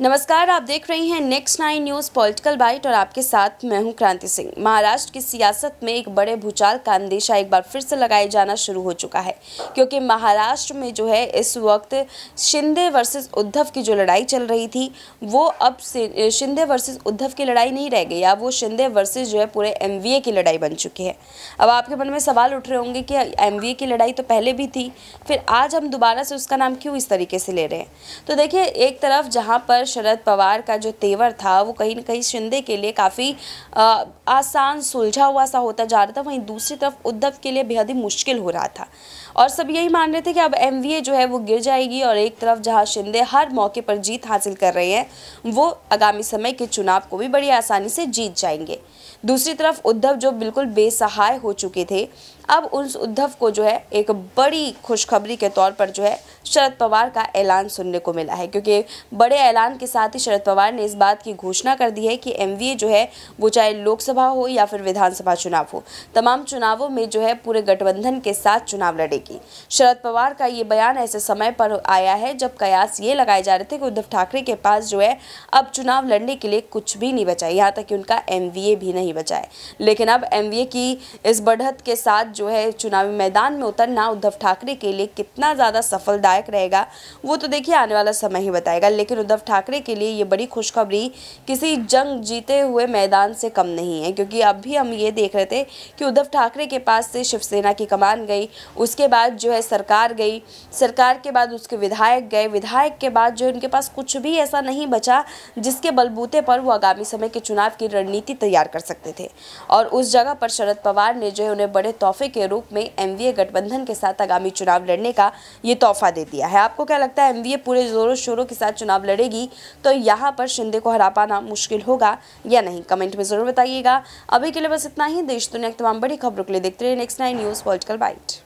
नमस्कार आप देख रही हैं Next Nine News political byte और आपके साथ मैं हूं क्रांति सिंह महाराष्ट्र की सियासत में एक बड़े भूचाल का अंदेशा एक बार फिर से लगाए जाना शुरू हो चुका है क्योंकि महाराष्ट्र में जो है इस वक्त शिंदे वर्सेस उद्धव की जो लड़ाई चल रही थी वो अब शिंदे वर्सेज उद्धव की लड़ाई नहीं रह गई अब वो शिंदे वर्सेज जो है पूरे एम की लड़ाई बन चुकी है अब आपके मन में सवाल उठ रहे होंगे कि एम की लड़ाई तो पहले भी थी फिर आज हम दोबारा से उसका नाम क्यों इस तरीके से ले रहे हैं तो देखिए एक तरफ जहाँ पर शरद पवार का जो तेवर था वो कहीं ना कहीं शिंदे के लिए काफ़ी आसान सुलझा हुआ सा होता जा रहा था वहीं दूसरी तरफ उद्धव के लिए बेहद ही मुश्किल हो रहा था और सब यही मान रहे थे कि अब एम जो है वो गिर जाएगी और एक तरफ जहाँ शिंदे हर मौके पर जीत हासिल कर रहे हैं वो आगामी समय के चुनाव को भी बड़ी आसानी से जीत जाएंगे दूसरी तरफ उद्धव जो बिल्कुल बेसहाय हो चुके थे अब उस उद्धव को जो है एक बड़ी खुशखबरी के तौर पर जो है शरद पवार का ऐलान सुनने को मिला है क्योंकि बड़े ऐलान के साथ ही शरद पवार ने इस बात की घोषणा कर दी है कि एमवीए जो है वो चाहे लोकसभा हो या फिर विधानसभा चुनाव हो तमाम चुनावों में जो है पूरे गठबंधन के साथ चुनाव लड़ेगी शरद पवार का ये बयान ऐसे समय पर आया है जब कयास ये लगाए जा रहे थे कि उद्धव ठाकरे के पास जो है अब चुनाव लड़ने के लिए कुछ भी नहीं बचा यहाँ तक कि उनका एम भी नहीं बचा है लेकिन अब एम की इस बढ़त के साथ जो है चुनावी मैदान में उतरना उद्धव ठाकरे के लिए कितना ज़्यादा सफलदायक रहेगा वो तो देखिए आने वाला समय ही बताएगा लेकिन उद्धव ठाकरे ठाकरे के लिए ये बड़ी खुशखबरी किसी जंग जीते हुए मैदान से कम नहीं है क्योंकि अब भी हम ये देख रहे थे कि उद्धव ठाकरे के पास से शिवसेना की कमान गई उसके बाद जो है सरकार गई सरकार के बाद उसके विधायक गए विधायक के बाद जो उनके पास कुछ भी ऐसा नहीं बचा जिसके बलबूते पर वो आगामी समय के चुनाव की रणनीति तैयार कर सकते थे और उस जगह पर शरद पवार ने जो है उन्हें बड़े तोहफे के रूप में एम गठबंधन के साथ आगामी चुनाव लड़ने का ये तोहफा दे दिया है आपको क्या लगता है एम पूरे जोरों शोरों के साथ चुनाव लड़ेगी तो यहाँ पर शिंदे को हरा पाना मुश्किल होगा या नहीं कमेंट में ज़रूर बताइएगा अभी के लिए बस इतना ही देश दुनिया की तमाम बड़ी खबरों के लिए देखते रहिए Next Nine News political bite